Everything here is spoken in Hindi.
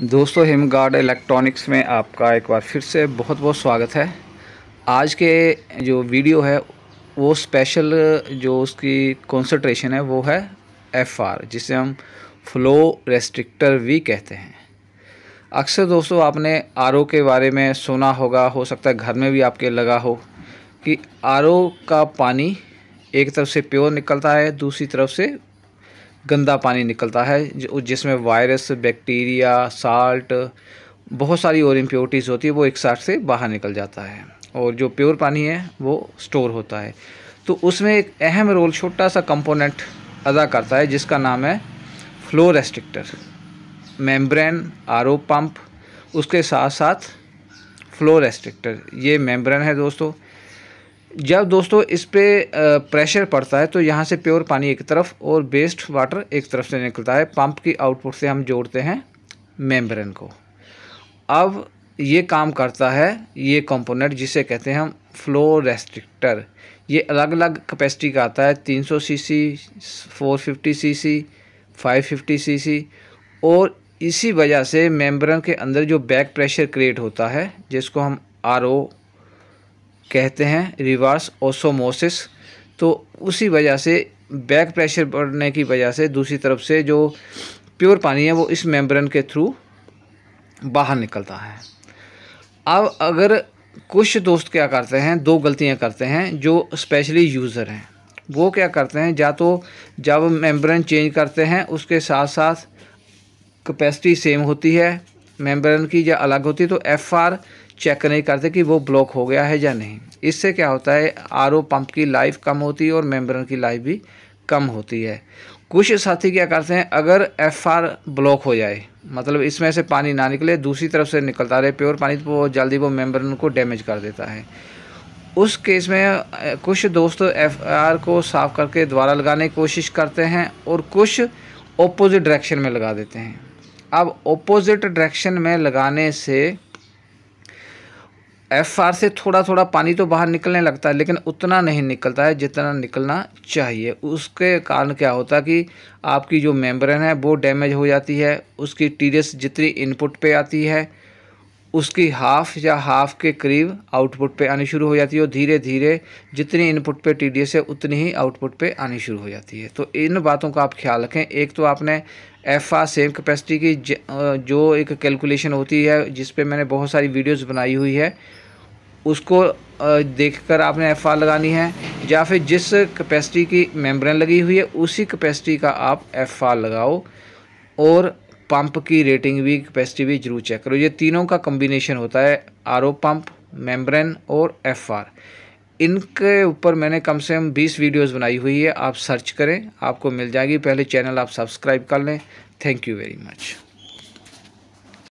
दोस्तों हिमगार्ड इलेक्ट्रॉनिक्स में आपका एक बार फिर से बहुत बहुत स्वागत है आज के जो वीडियो है वो स्पेशल जो उसकी कॉन्सेंट्रेशन है वो है एफ आर जिसे हम फ्लो रेस्ट्रिक्टर भी कहते हैं अक्सर दोस्तों आपने आर के बारे में सुना होगा हो सकता है घर में भी आपके लगा हो कि आर का पानी एक तरफ से प्योर निकलता है दूसरी तरफ से गंदा पानी निकलता है जिसमें वायरस बैक्टीरिया साल्ट बहुत सारी और इम्प्योरिटीज़ होती है वो एक साथ से बाहर निकल जाता है और जो प्योर पानी है वो स्टोर होता है तो उसमें एक अहम रोल छोटा सा कंपोनेंट अदा करता है जिसका नाम है flow restrictor membrane R pump उसके साथ साथ फ्लो रेस्ट्रिक्टर ये मेम्ब्रेन है दोस्तों जब दोस्तों इस पर प्रेशर पड़ता है तो यहाँ से प्योर पानी एक तरफ और बेस्ट वाटर एक तरफ से निकलता है पंप की आउटपुट से हम जोड़ते हैं मेम्ब्रेन को अब ये काम करता है ये कंपोनेंट जिसे कहते हैं हम फ्लो रेस्ट्रिक्टर ये अलग अलग कैपेसिटी का आता है 300 सीसी 450 सीसी 550 सीसी और इसी वजह से मेम्ब्रेन के अंदर जो बैक प्रेशर क्रिएट होता है जिसको हम आर ओ कहते हैं रिवर्स ओसोमोसिस तो उसी वजह से बैक प्रेशर बढ़ने की वजह से दूसरी तरफ से जो प्योर पानी है वो इस मेम्ब्रेन के थ्रू बाहर निकलता है अब अगर कुछ दोस्त क्या करते हैं दो गलतियां करते हैं जो स्पेशली यूज़र हैं वो क्या करते हैं या तो जब मेम्ब्रेन चेंज करते हैं उसके साथ साथ कैपेसिटी सेम होती है मेम्ब्रेन की या अलग होती है तो एफ आर चेक नहीं करते कि वो ब्लॉक हो गया है या नहीं इससे क्या होता है आर पंप की लाइफ कम होती है और मेम्बरन की लाइफ भी कम होती है कुछ साथी क्या करते हैं अगर एफ आर ब्लॉक हो जाए मतलब इसमें से पानी ना निकले दूसरी तरफ से निकलता रहे प्योर पानी तो वो जल्दी वो मेम्बरन को डैमेज कर देता है उस केस में कुछ दोस्त एफ आर को साफ़ करके दोबारा लगाने की कोशिश करते हैं और कुछ ओपोजिट डायरेक्शन में लगा देते हैं अब ओपोजिट डायरेक्शन में लगाने से एफ आर से थोड़ा थोड़ा पानी तो बाहर निकलने लगता है लेकिन उतना नहीं निकलता है जितना निकलना चाहिए उसके कारण क्या होता है कि आपकी जो मेम्ब्रेन है वो डैमेज हो जाती है उसकी टीरियस जितनी इनपुट पे आती है उसकी हाफ़ या हाफ़ के करीब आउटपुट पे आनी शुरू हो जाती है और धीरे धीरे जितनी इनपुट पे टीडीएस है उतनी ही आउटपुट पे आनी शुरू हो जाती है तो इन बातों का आप ख्याल रखें एक तो आपने एफ आर सेम कैपेसिटी की जो एक कैलकुलेशन होती है जिस पे मैंने बहुत सारी वीडियोस बनाई हुई है उसको देखकर आपने एफ आर लगानी है या फिर जिस कैपेसिटी की मेम्ब्रेन लगी हुई है उसी कैपेसिटी का आप एफ आर लगाओ और पंप की रेटिंग भी कैपेसिटी भी जरूर चेक करो ये तीनों का कम्बिनेशन होता है आर पंप मेम्ब्रेन और एफ आर इनके ऊपर मैंने कम से कम 20 वीडियोस बनाई हुई है आप सर्च करें आपको मिल जाएगी पहले चैनल आप सब्सक्राइब कर लें थैंक यू वेरी मच